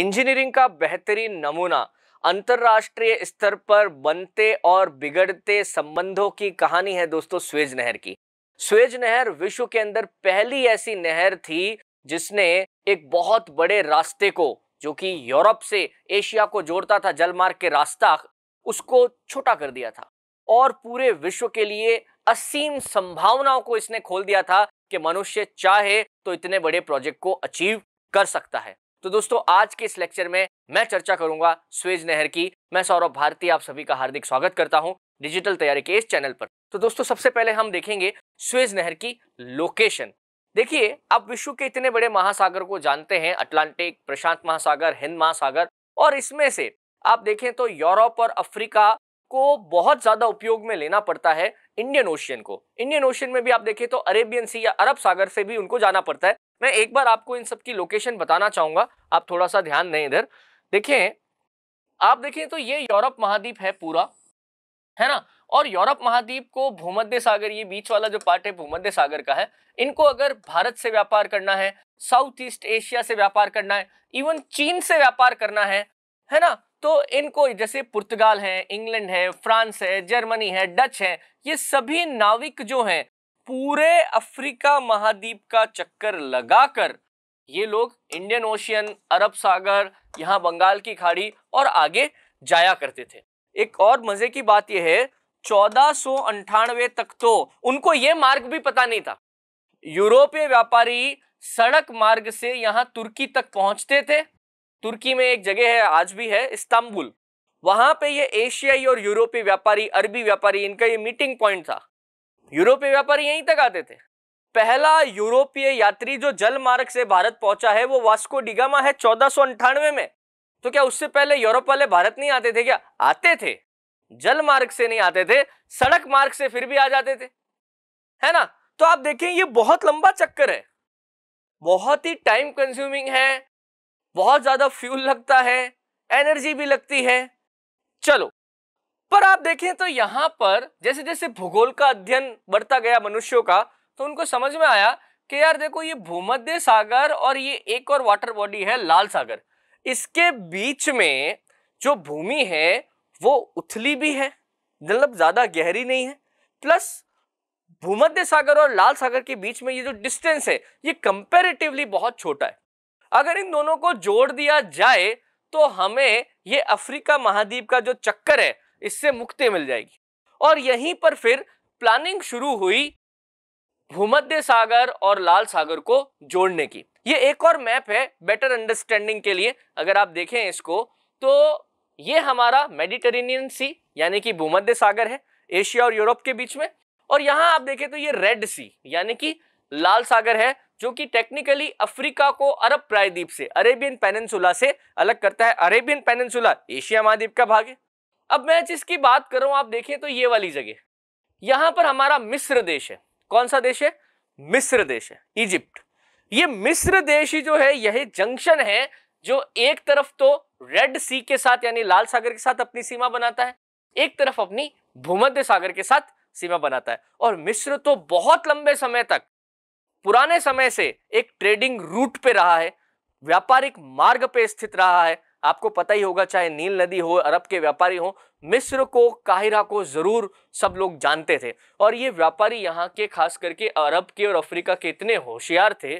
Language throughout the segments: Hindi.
इंजीनियरिंग का बेहतरीन नमूना अंतरराष्ट्रीय स्तर पर बनते और बिगड़ते संबंधों की कहानी है दोस्तों स्वेज नहर की स्वेज नहर विश्व के अंदर पहली ऐसी नहर थी जिसने एक बहुत बड़े रास्ते को जो कि यूरोप से एशिया को जोड़ता था जलमार्ग के रास्ता उसको छोटा कर दिया था और पूरे विश्व के लिए असीम संभावनाओं को इसने खोल दिया था कि मनुष्य चाहे तो इतने बड़े प्रोजेक्ट को अचीव कर सकता है तो दोस्तों आज के इस लेक्चर में मैं चर्चा करूंगा स्वेज नहर की मैं सौरभ भारती आप सभी का हार्दिक स्वागत करता हूं डिजिटल तैयारी के इस चैनल पर तो दोस्तों सबसे पहले हम देखेंगे स्वेज नहर की लोकेशन देखिए आप विश्व के इतने बड़े महासागर को जानते हैं अटलांटिक प्रशांत महासागर हिंद महासागर और इसमें से आप देखें तो यूरोप और अफ्रीका को बहुत ज़्यादा उपयोग में लेना पड़ता है इंडियन ओशियन को इंडियन ओशियन में भी आप देखें तो अरेबियन सी या अरब सागर से भी उनको जाना पड़ता है मैं एक बार आपको इन सब की लोकेशन बताना चाहूंगा आप थोड़ा सा ध्यान दें इधर देखें आप देखें तो ये यूरोप महाद्वीप है पूरा है ना और यूरोप महाद्वीप को भूमध्य सागर ये बीच वाला जो पार्ट है भूमध्य सागर का है इनको अगर भारत से व्यापार करना है साउथ ईस्ट एशिया से व्यापार करना है इवन चीन से व्यापार करना है है ना तो इनको जैसे पुर्तगाल है इंग्लैंड है फ्रांस है जर्मनी है डच है ये सभी नाविक जो हैं पूरे अफ्रीका महाद्वीप का चक्कर लगाकर ये लोग इंडियन ओशियन अरब सागर यहाँ बंगाल की खाड़ी और आगे जाया करते थे एक और मजे की बात यह है चौदह तक तो उनको ये मार्ग भी पता नहीं था यूरोपीय व्यापारी सड़क मार्ग से यहाँ तुर्की तक पहुंचते थे तुर्की में एक जगह है आज भी है इस्तांबुल वहां पे ये एशियाई और यूरोपीय व्यापारी अरबी व्यापारी इनका ये मीटिंग पॉइंट था यूरोपीय व्यापारी यहीं तक आते थे पहला यूरोपीय यात्री जो जल मार्ग से भारत पहुंचा है वो वास्को डिगामा है चौदह में तो क्या उससे पहले यूरोप वाले भारत नहीं आते थे क्या आते थे जल मार्ग से नहीं आते थे सड़क मार्ग से फिर भी आ जाते थे है ना तो आप देखें ये बहुत लंबा चक्कर है बहुत ही टाइम कंज्यूमिंग है बहुत ज्यादा फ्यूल लगता है एनर्जी भी लगती है चलो पर आप देखें तो यहाँ पर जैसे जैसे भूगोल का अध्ययन बढ़ता गया मनुष्यों का तो उनको समझ में आया कि यार देखो ये भूमध्य सागर और ये एक और वाटर बॉडी है लाल सागर इसके बीच में जो भूमि है वो उथली भी है मतलब ज़्यादा गहरी नहीं है प्लस भूमध्य सागर और लाल सागर के बीच में ये जो डिस्टेंस है ये कंपेरेटिवली बहुत छोटा है अगर इन दोनों को जोड़ दिया जाए तो हमें ये अफ्रीका महाद्वीप का जो चक्कर है इससे मुक्ति मिल जाएगी और यहीं पर फिर प्लानिंग शुरू हुई भूमध्य सागर और लाल सागर को जोड़ने की ये एक और मैप है बेटर अंडरस्टैंडिंग के लिए अगर आप देखें इसको तो ये हमारा मेडिटेरेनियन सी यानी कि भूमध्य सागर है एशिया और यूरोप के बीच में और यहाँ आप देखें तो ये रेड सी यानी कि लाल सागर है जो कि टेक्निकली अफ्रीका को अरब प्रायद्वीप से अरेबियन पेनिनसुला से अलग करता है अरेबियन पेनिनसुला एशिया महाद्वीप का भाग है अब मैं जिसकी बात कर रहा हूं आप देखें तो ये वाली जगह यहां पर हमारा मिस्र देश है कौन सा देश है मिस्र देश है इजिप्ट ये मिस्र देश ही जो है यह जंक्शन है जो एक तरफ तो रेड सी के साथ यानी लाल सागर के साथ अपनी सीमा बनाता है एक तरफ अपनी भूमध्य सागर के साथ सीमा बनाता है और मिस्र तो बहुत लंबे समय तक पुराने समय से एक ट्रेडिंग रूट पे रहा है व्यापारिक मार्ग पे स्थित रहा है आपको पता ही होगा चाहे नील नदी हो अरब के व्यापारी हो मिस्र को काहिरा को ज़रूर सब लोग जानते थे और ये व्यापारी यहाँ के खास करके अरब के और अफ्रीका के इतने होशियार थे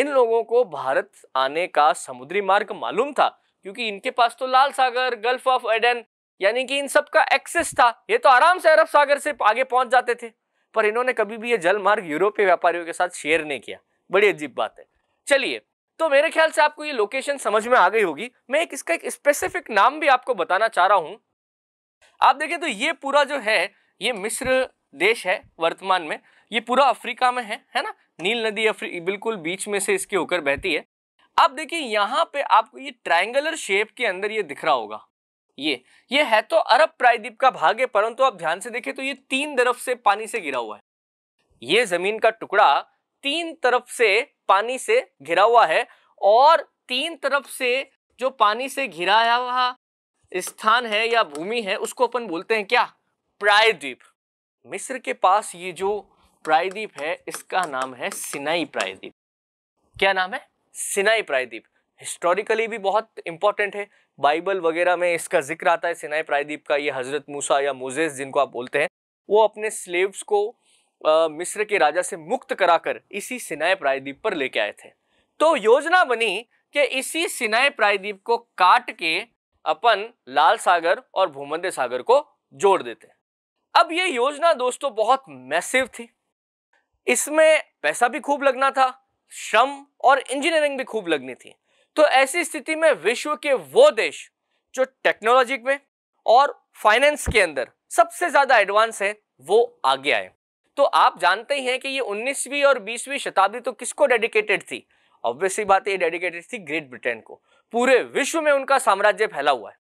इन लोगों को भारत आने का समुद्री मार्ग मालूम था क्योंकि इनके पास तो लाल सागर गल्फ ऑफ एडन यानी कि इन सब का एक्सेस था ये तो आराम से अरब सागर से आगे पहुंच जाते थे पर इन्होंने कभी भी ये जल मार्ग यूरोपीय व्यापारियों के साथ शेयर नहीं किया बड़ी अजीब बात है चलिए तो मेरे ख्याल से आपको ये लोकेशन समझ में आ गई होगी मैं एक इसका एक स्पेसिफिक नाम भी आपको बताना चाह रहा हूँ आप देखें तो ये पूरा जो है ये मिस्र देश है वर्तमान में ये पूरा अफ्रीका में है है ना नील नदी अफ्री बिल्कुल बीच में से इसके होकर बहती है आप देखिए यहाँ पे आपको ये ट्रायंगुलर शेप के अंदर ये दिख रहा होगा ये ये है तो अरब प्रायद्वीप का भाग है परंतु आप ध्यान से देखें तो ये तीन तरफ से पानी से गिरा हुआ है ये जमीन का टुकड़ा तीन तरफ से पानी से घिरा हुआ है और तीन तरफ से जो पानी से घिरा हुआ स्थान है या भूमि है उसको अपन बोलते हैं क्या प्रायद्वीप मिस्र के पास ये जो प्रायद्वीप है इसका नाम है सिनाई प्रायद्वीप क्या नाम है सिनाई प्रायद्वीप हिस्टोरिकली भी बहुत इंपॉर्टेंट है बाइबल वगैरह में इसका जिक्र आता है सिनाई प्रायद्वीप का ये हजरत मूसा या मोजेस जिनको आप बोलते हैं वो अपने स्लेव्स को मिस्र के राजा से मुक्त कराकर इसी सिनाए प्रायद्वीप पर लेके आए थे तो योजना बनी कि इसी सिनाए प्रायद्वीप को काट के अपन लाल सागर और भूमध्य सागर को जोड़ देते अब ये योजना दोस्तों बहुत मैसिव थी इसमें पैसा भी खूब लगना था श्रम और इंजीनियरिंग भी खूब लगनी थी तो ऐसी स्थिति में विश्व के वो देश जो टेक्नोलॉजी में और फाइनेंस के अंदर सबसे ज़्यादा एडवांस है वो आगे आए तो आप जानते ही हैं कि ये 19वीं और 20वीं शताब्दी तो किसको डेडिकेटेड थी ऑब्वियसली बात ये डेडिकेटेड थी ग्रेट ब्रिटेन को पूरे विश्व में उनका साम्राज्य फैला हुआ है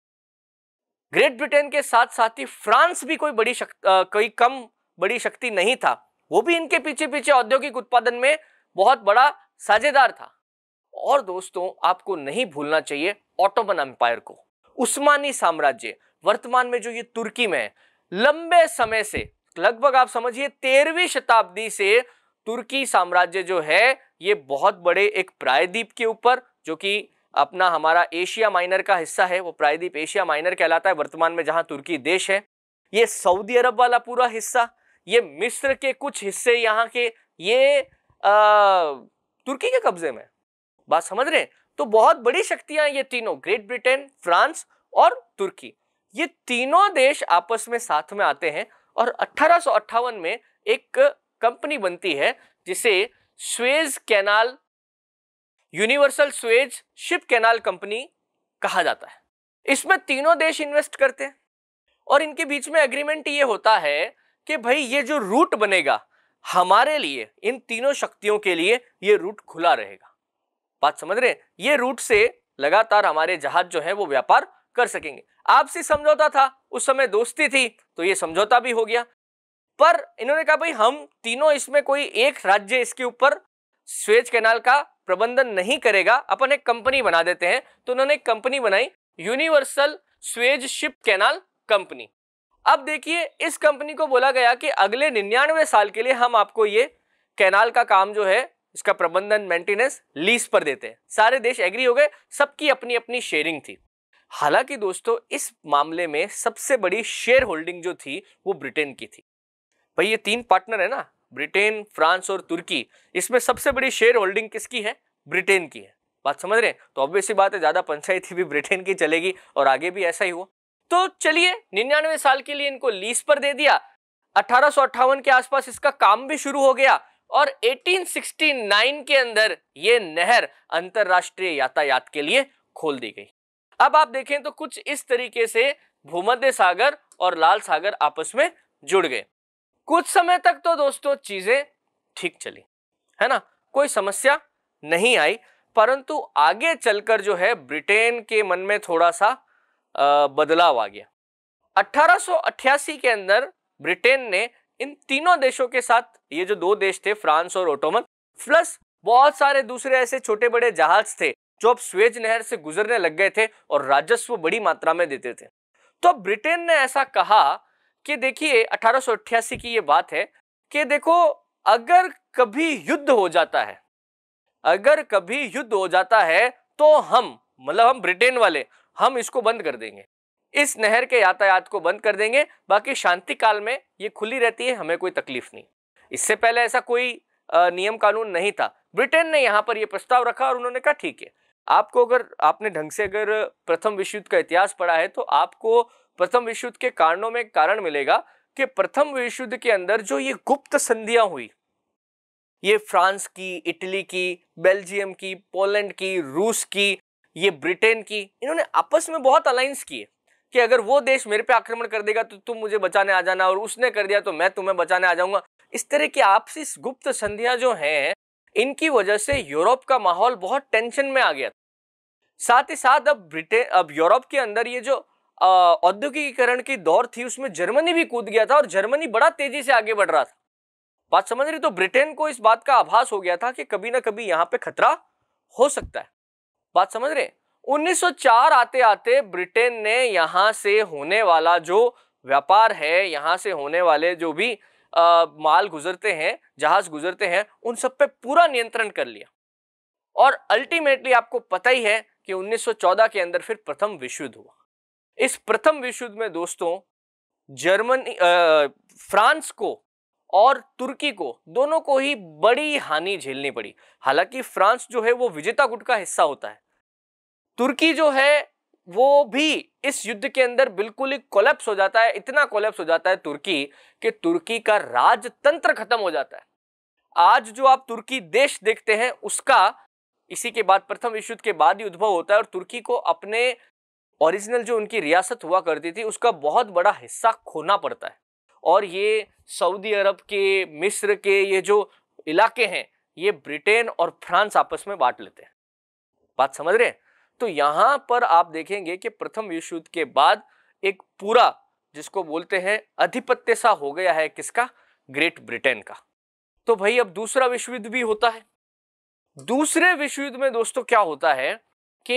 ग्रेट ब्रिटेन के साथ साथ ही फ्रांस भी कोई बड़ी शक्ति कोई कम बड़ी शक्ति नहीं था वो भी इनके पीछे पीछे औद्योगिक उत्पादन में बहुत बड़ा साझेदार था और दोस्तों आपको नहीं भूलना चाहिए ऑटोमन एम्पायर को उस्मानी साम्राज्य वर्तमान में जो ये तुर्की में है लंबे समय से लगभग आप समझिए तेरहवीं शताब्दी से तुर्की साम्राज्य जो है ये बहुत बड़े एक प्रायद्वीप के ऊपर जो कि अपना हमारा एशिया माइनर का हिस्सा है वो प्रायद्वीप एशिया माइनर कहलाता है वर्तमान में जहाँ तुर्की देश है ये सऊदी अरब वाला पूरा हिस्सा ये मिस्र के कुछ हिस्से यहाँ के ये आ, तुर्की के कब्जे में बात समझ रहे हैं तो बहुत बड़ी शक्तियां ये तीनों ग्रेट ब्रिटेन फ्रांस और तुर्की ये तीनों देश आपस में साथ में आते हैं और अट्ठारह में एक कंपनी बनती है जिसे Suez canal universal Suez ship canal company कहा जाता है इसमें तीनों देश इन्वेस्ट करते हैं और इनके बीच में एग्रीमेंट ये होता है कि भाई ये जो रूट बनेगा हमारे लिए इन तीनों शक्तियों के लिए ये रूट खुला रहेगा बात समझ रहे हैं ये रूट से लगातार हमारे जहाज जो है वो व्यापार कर सकेंगे आपसी समझौता था उस समय दोस्ती थी तो ये समझौता भी हो गया पर इन्होंने कहा भाई हम तीनों इसमें कोई एक राज्य इसके ऊपर स्वेज कैनाल का प्रबंधन नहीं करेगा अपन एक कंपनी बना देते हैं तो उन्होंने एक कंपनी बनाई universal Suez ship canal company अब देखिए इस कंपनी को बोला गया कि अगले निन्यानवे साल के लिए हम आपको ये कैनाल का काम जो है इसका प्रबंधन मेंटेनेंस लीज पर देते हैं सारे देश एग्री हो गए सबकी अपनी अपनी शेयरिंग थी हालांकि दोस्तों इस मामले में सबसे बड़ी शेयर होल्डिंग जो थी वो ब्रिटेन की थी भाई ये तीन पार्टनर है ना ब्रिटेन फ्रांस और तुर्की इसमें सबसे बड़ी शेयर होल्डिंग किसकी है ब्रिटेन की है बात समझ रहे हैं तो ऑब्वियसली बात है ज़्यादा पंचायती भी ब्रिटेन की चलेगी और आगे भी ऐसा ही हुआ तो चलिए निन्यानवे साल के लिए इनको लीज पर दे दिया अठारह के आसपास इसका काम भी शुरू हो गया और 1869 के अंदर ये नहर अंतर्राष्ट्रीय यातायात के लिए खोल दी गई अब आप देखें तो कुछ इस तरीके से भूमध्य सागर और लाल सागर आपस में जुड़ गए कुछ समय तक तो दोस्तों चीजें ठीक चली है ना कोई समस्या नहीं आई परंतु आगे चलकर जो है ब्रिटेन के मन में थोड़ा सा बदलाव आ गया 1888 के अंदर ब्रिटेन ने इन तीनों देशों के साथ ये जो दो देश थे फ्रांस और ओटोमन प्लस बहुत सारे दूसरे ऐसे छोटे बड़े जहाज थे जो अब स्वेज नहर से गुजरने लग गए थे और राजस्व बड़ी मात्रा में देते थे तो ब्रिटेन ने ऐसा कहा कि देखिए अठारह की ये बात है कि देखो अगर कभी युद्ध हो जाता है अगर कभी युद्ध हो जाता है तो हम मतलब हम ब्रिटेन वाले हम इसको बंद कर देंगे इस नहर के यातायात को बंद कर देंगे बाकी शांति काल में ये खुली रहती है हमें कोई तकलीफ नहीं इससे पहले ऐसा कोई नियम कानून नहीं था ब्रिटेन ने यहाँ पर यह प्रस्ताव रखा और उन्होंने कहा ठीक है आपको अगर आपने ढंग से अगर प्रथम विश्व युद्ध का इतिहास पढ़ा है तो आपको प्रथम विश्व युद्ध के कारणों में कारण मिलेगा कि प्रथम विश्व युद्ध के अंदर जो ये गुप्त संधियां हुई ये फ्रांस की इटली की बेल्जियम की पोलैंड की रूस की ये ब्रिटेन की इन्होंने आपस में बहुत अलायंस किए कि अगर वो देश मेरे पे आक्रमण कर देगा तो तुम मुझे बचाने आ जाना और उसने कर दिया तो मैं तुम्हें बचाने आ जाऊंगा इस तरह की आपसी गुप्त संधियां जो हैं इनकी वजह से यूरोप का माहौल बहुत टेंशन में आ गया था साथ ही साथ अब ब्रिटेन अब यूरोप के अंदर ये जो औद्योगिकीकरण की दौर थी उसमें जर्मनी भी कूद गया था और जर्मनी बड़ा तेजी से आगे बढ़ रहा था बात समझ रही तो ब्रिटेन को इस बात का आभास हो गया था कि कभी ना कभी यहाँ पे खतरा हो सकता है बात समझ रहे 1904 आते आते ब्रिटेन ने यहाँ से होने वाला जो व्यापार है यहाँ से होने वाले जो भी आ, माल गुजरते हैं जहाज गुजरते हैं उन सब पे पूरा नियंत्रण कर लिया और अल्टीमेटली आपको पता ही है कि 1914 के अंदर फिर प्रथम विश्व युद्ध हुआ इस प्रथम विश्व युद्ध में दोस्तों जर्मनी फ्रांस को और तुर्की को दोनों को ही बड़ी हानि झेलनी पड़ी हालांकि फ्रांस जो है वो विजेता गुट का हिस्सा होता है तुर्की जो है वो भी इस युद्ध के अंदर बिल्कुल ही कोलेप्स हो जाता है इतना कोलेप्स हो जाता है तुर्की कि तुर्की का राजतंत्र खत्म हो जाता है आज जो आप तुर्की देश देखते हैं उसका इसी के बाद प्रथम विश्व युद्ध के बाद ही उद्भव होता है और तुर्की को अपने ओरिजिनल जो उनकी रियासत हुआ करती थी उसका बहुत बड़ा हिस्सा खोना पड़ता है और ये सऊदी अरब के मिस्र के ये जो इलाके हैं ये ब्रिटेन और फ्रांस आपस में बांट लेते हैं बात समझ रहे हैं तो यहां पर आप देखेंगे कि प्रथम विश्व युद्ध के बाद एक पूरा जिसको बोलते हैं अधिपत्य सा हो गया है किसका ग्रेट ब्रिटेन का तो भाई अब दूसरा विश्व युद्ध भी होता है दूसरे विश्व युद्ध में दोस्तों क्या होता है कि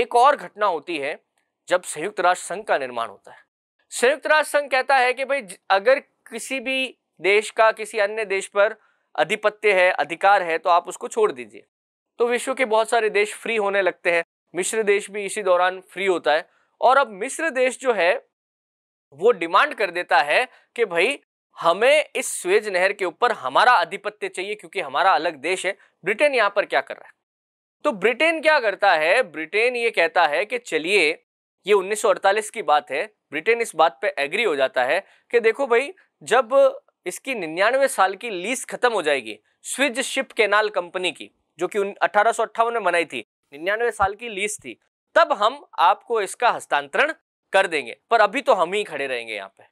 एक और घटना होती है जब संयुक्त राष्ट्र संघ का निर्माण होता है संयुक्त राष्ट्र संघ कहता है कि भाई अगर किसी भी देश का किसी अन्य देश पर अधिपत्य है अधिकार है तो आप उसको छोड़ दीजिए तो विश्व के बहुत सारे देश फ्री होने लगते हैं मिस्र देश भी इसी दौरान फ्री होता है और अब मिस्र देश जो है वो डिमांड कर देता है कि भाई हमें इस स्वेज नहर के ऊपर हमारा आधिपत्य चाहिए क्योंकि हमारा अलग देश है ब्रिटेन यहाँ पर क्या कर रहा है तो ब्रिटेन क्या करता है ब्रिटेन ये कहता है कि चलिए ये 1948 की बात है ब्रिटेन इस बात पे एग्री हो जाता है कि देखो भाई जब इसकी निन्यानवे साल की लीज खत्म हो जाएगी स्विज शिप केनाल कंपनी की जो कि अठारह में बनाई थी निन्यानवे साल की लीज थी तब हम आपको इसका हस्तांतरण कर देंगे पर अभी तो हम ही खड़े रहेंगे यहाँ पे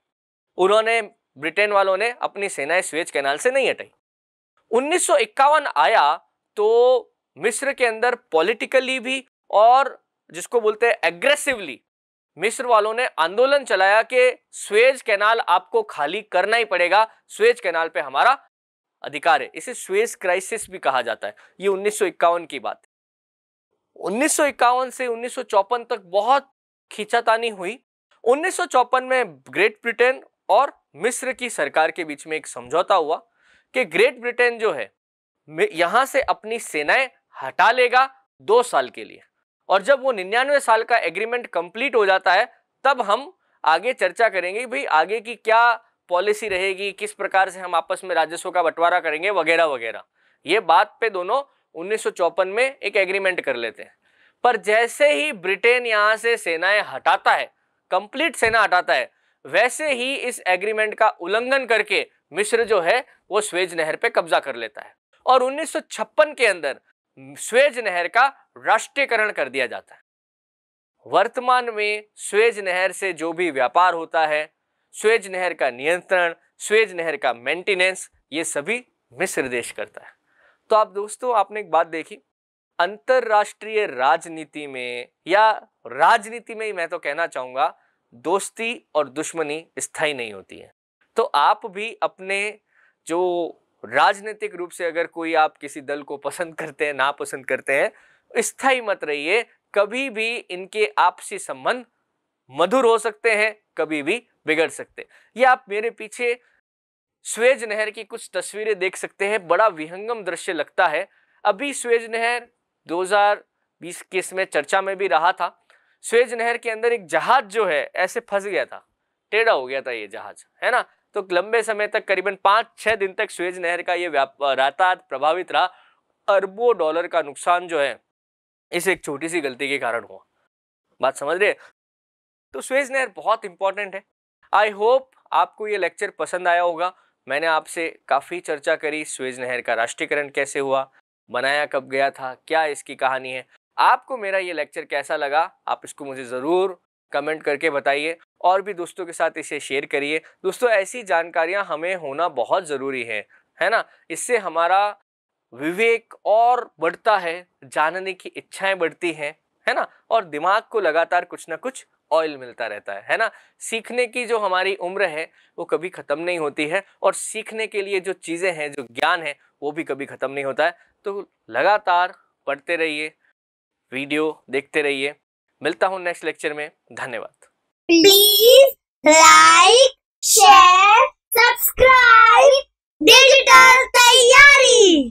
उन्होंने ब्रिटेन वालों ने अपनी सेनाएं स्वेज कैनाल से नहीं हटाई उन्नीस आया तो मिस्र के अंदर पॉलिटिकली भी और जिसको बोलते हैं एग्रेसिवली मिस्र वालों ने आंदोलन चलाया कि स्वेज कैनाल आपको खाली करना ही पड़ेगा स्वेज कैनाल पे हमारा अधिकार है इसे स्वेज क्राइसिस भी कहा जाता है ये उन्नीस की बात 1951 से उन्नीस तक बहुत खींचातानी हुई उन्नीस में ग्रेट ब्रिटेन और मिस्र की सरकार के बीच में एक समझौता हुआ कि ग्रेट ब्रिटेन जो है यहां से अपनी सेनाएं हटा लेगा दो साल के लिए और जब वो निन्यानवे साल का एग्रीमेंट कंप्लीट हो जाता है तब हम आगे चर्चा करेंगे भाई आगे की क्या पॉलिसी रहेगी किस प्रकार से हम आपस में राजस्व का बंटवारा करेंगे वगैरह वगैरह ये बात पे दोनों उन्नीस में एक एग्रीमेंट कर लेते हैं पर जैसे ही ब्रिटेन यहाँ से सेनाएं हटाता है कंप्लीट सेना हटाता है वैसे ही इस एग्रीमेंट का उल्लंघन करके मिस्र जो है वो स्वेज नहर पे कब्जा कर लेता है और 1956 के अंदर स्वेज नहर का राष्ट्रीयकरण कर दिया जाता है वर्तमान में स्वेज नहर से जो भी व्यापार होता है स्वेज नहर का नियंत्रण स्वेज नहर का मेंटेनेंस ये सभी मिस्र देश करता है तो आप दोस्तों आपने एक बात देखी अंतरराष्ट्रीय राजनीति में या राजनीति में ही मैं तो कहना चाहूँगा दोस्ती और दुश्मनी स्थायी नहीं होती है तो आप भी अपने जो राजनीतिक रूप से अगर कोई आप किसी दल को पसंद करते हैं नापसंद करते हैं स्थायी मत रहिए कभी भी इनके आपसी संबंध मधुर हो सकते हैं कभी भी बिगड़ सकते हैं ये आप मेरे पीछे स्वेज नहर की कुछ तस्वीरें देख सकते हैं बड़ा विहंगम दृश्य लगता है अभी स्वेज नहर 2020 केस में चर्चा में भी रहा था स्वेज नहर के अंदर एक जहाज जो है ऐसे फंस गया था टेढ़ा हो गया था ये जहाज है ना तो लंबे समय तक करीबन पाँच छः दिन तक स्वेज नहर का ये व्यापार प्रभावित रहा अरबों डॉलर का नुकसान जो है इस एक छोटी सी गलती के कारण हुआ बात समझ रहे तो स्वेज नहर बहुत इंपॉर्टेंट है आई होप आपको ये लेक्चर पसंद आया होगा मैंने आपसे काफ़ी चर्चा करी स्वेज नहर का राष्ट्रीयकरण कैसे हुआ बनाया कब गया था क्या इसकी कहानी है आपको मेरा ये लेक्चर कैसा लगा आप इसको मुझे ज़रूर कमेंट करके बताइए और भी दोस्तों के साथ इसे शेयर करिए दोस्तों ऐसी जानकारियाँ हमें होना बहुत ज़रूरी है है ना इससे हमारा विवेक और बढ़ता है जानने की इच्छाएं बढ़ती हैं है ना और दिमाग को लगातार कुछ ना कुछ ऑयल मिलता रहता है है ना सीखने की जो हमारी उम्र है वो कभी ख़त्म नहीं होती है और सीखने के लिए जो चीज़ें हैं जो ज्ञान है वो भी कभी ख़त्म नहीं होता है तो लगातार पढ़ते रहिए वीडियो देखते रहिए मिलता हूँ नेक्स्ट लेक्चर में धन्यवाद please like share subscribe digital तैयारी